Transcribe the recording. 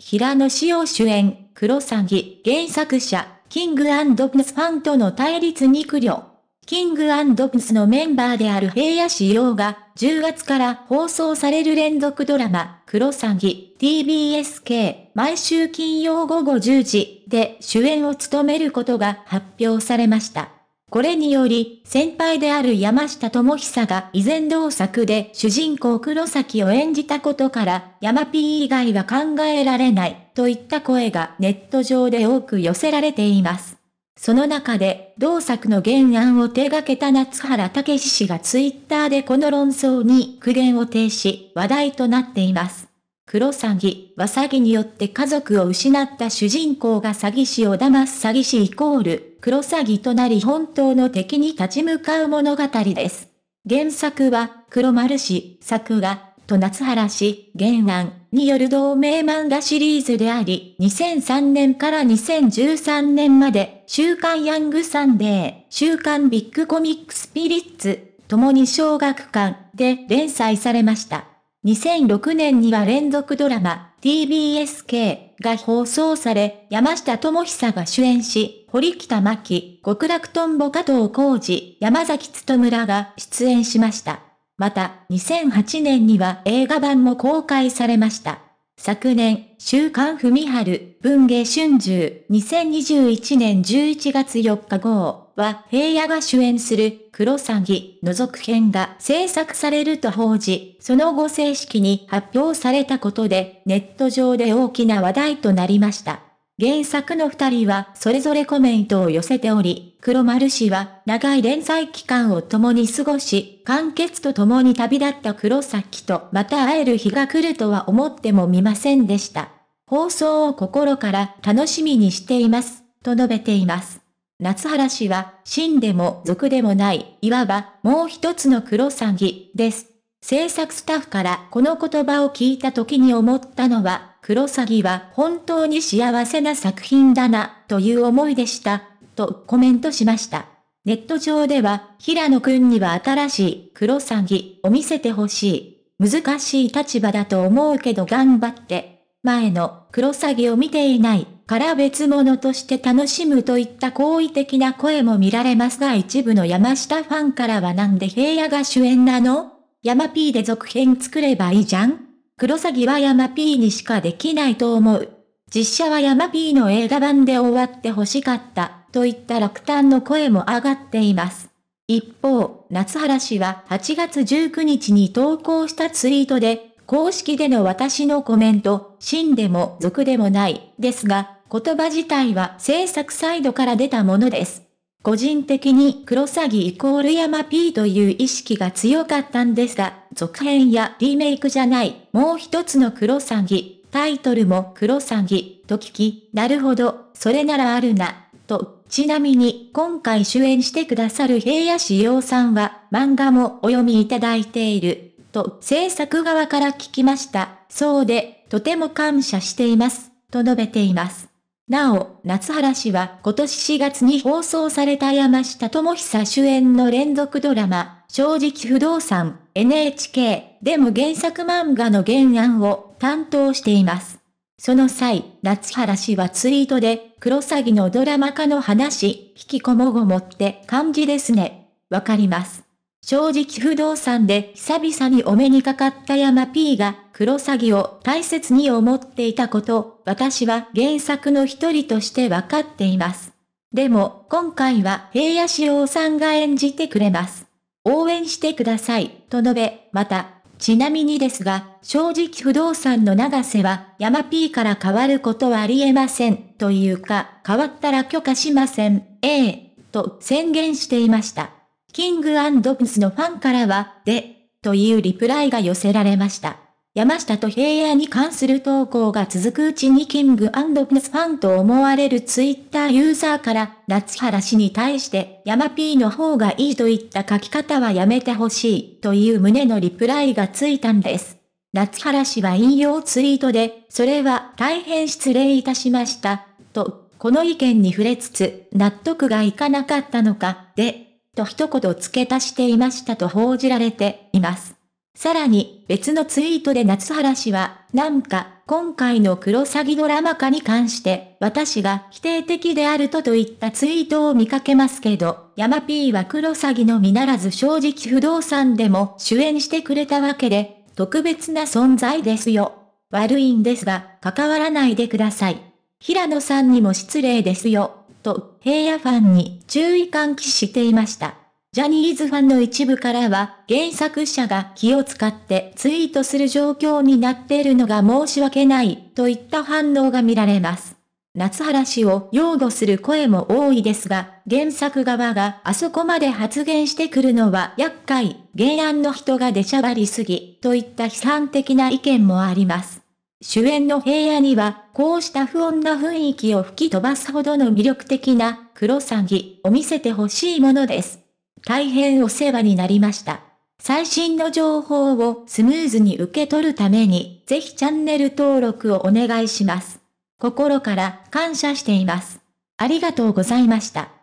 平野紫耀主演、クロサギ、原作者、キングプリンスファンとの対立に苦慮。キングプリンスのメンバーである平野紫耀が、10月から放送される連続ドラマ、クロサギ、TBSK、毎週金曜午後10時で主演を務めることが発表されました。これにより、先輩である山下智久が以前同作で主人公黒崎を演じたことから、山 P 以外は考えられない、といった声がネット上で多く寄せられています。その中で、同作の原案を手掛けた夏原武氏がツイッターでこの論争に苦言を呈し、話題となっています。黒詐欺は詐欺によって家族を失った主人公が詐欺師を騙す詐欺師イコール黒詐欺となり本当の敵に立ち向かう物語です。原作は、黒丸氏、作画、と夏原氏、原案による同名漫画シリーズであり、2003年から2013年まで、週刊ヤングサンデー、週刊ビッグコミックスピリッツ、ともに小学館で連載されました。2006年には連続ドラマ、TBSK が放送され、山下智久が主演し、堀北真希、極楽とんぼ加藤浩二、山崎努らが出演しました。また、2008年には映画版も公開されました。昨年、週刊文春、文芸春秋、2021年11月4日号は、平野が主演する、黒詐欺の続編が制作されると報じ、その後正式に発表されたことで、ネット上で大きな話題となりました。原作の二人はそれぞれコメントを寄せており、黒丸氏は長い連載期間を共に過ごし、完結と共に旅立った黒崎とまた会える日が来るとは思ってもみませんでした。放送を心から楽しみにしています、と述べています。夏原氏は、死んでも俗でもない、いわば、もう一つの黒詐欺です。制作スタッフからこの言葉を聞いた時に思ったのは、クロサギは本当に幸せな作品だな、という思いでした、とコメントしました。ネット上では、平野くんには新しいクロサギを見せてほしい。難しい立場だと思うけど頑張って。前のクロサギを見ていないから別物として楽しむといった好意的な声も見られますが一部の山下ファンからはなんで平野が主演なの山 P で続編作ればいいじゃん黒サギは山 P にしかできないと思う。実写は山 P の映画版で終わってほしかった、といった落胆の声も上がっています。一方、夏原氏は8月19日に投稿したツイートで、公式での私のコメント、真でも俗でもない、ですが、言葉自体は制作サイドから出たものです。個人的にクロサギイコール山 P という意識が強かったんですが、続編やリメイクじゃない、もう一つのクロサギ、タイトルもクロサギと聞き、なるほど、それならあるな、と。ちなみに、今回主演してくださる平野志陽さんは、漫画もお読みいただいている、と制作側から聞きました。そうで、とても感謝しています、と述べています。なお、夏原氏は今年4月に放送された山下智久主演の連続ドラマ、正直不動産、NHK でも原作漫画の原案を担当しています。その際、夏原氏はツイートで、クロサギのドラマ化の話、引きこもごもって感じですね。わかります。正直不動産で久々にお目にかかった山 P が、クロサギを大切に思っていたこと、私は原作の一人としてわかっています。でも、今回は平野志陽さんが演じてくれます。応援してください、と述べ、また、ちなみにですが、正直不動産の長瀬は、山 P から変わることはありえません、というか、変わったら許可しません、ええと宣言していました。キングプスのファンからは、で、というリプライが寄せられました。山下と平野に関する投稿が続くうちにキングプリスファンと思われるツイッターユーザーから、夏原氏に対して、山 P の方がいいといった書き方はやめてほしい、という旨のリプライがついたんです。夏原氏は引用ツイートで、それは大変失礼いたしました、と、この意見に触れつつ、納得がいかなかったのか、で、と一言付け足していましたと報じられています。さらに、別のツイートで夏原氏は、なんか、今回の黒詐欺ドラマ化に関して、私が否定的であるとといったツイートを見かけますけど、ヤマピーは黒詐欺のみならず正直不動産でも主演してくれたわけで、特別な存在ですよ。悪いんですが、関わらないでください。平野さんにも失礼ですよ。と、平野ファンに注意喚起していました。ジャニーズファンの一部からは、原作者が気を使ってツイートする状況になっているのが申し訳ない、といった反応が見られます。夏原氏を擁護する声も多いですが、原作側があそこまで発言してくるのは厄介、原案の人が出しゃばりすぎ、といった批判的な意見もあります。主演の平野には、こうした不穏な雰囲気を吹き飛ばすほどの魅力的な黒詐欺を見せてほしいものです。大変お世話になりました。最新の情報をスムーズに受け取るために、ぜひチャンネル登録をお願いします。心から感謝しています。ありがとうございました。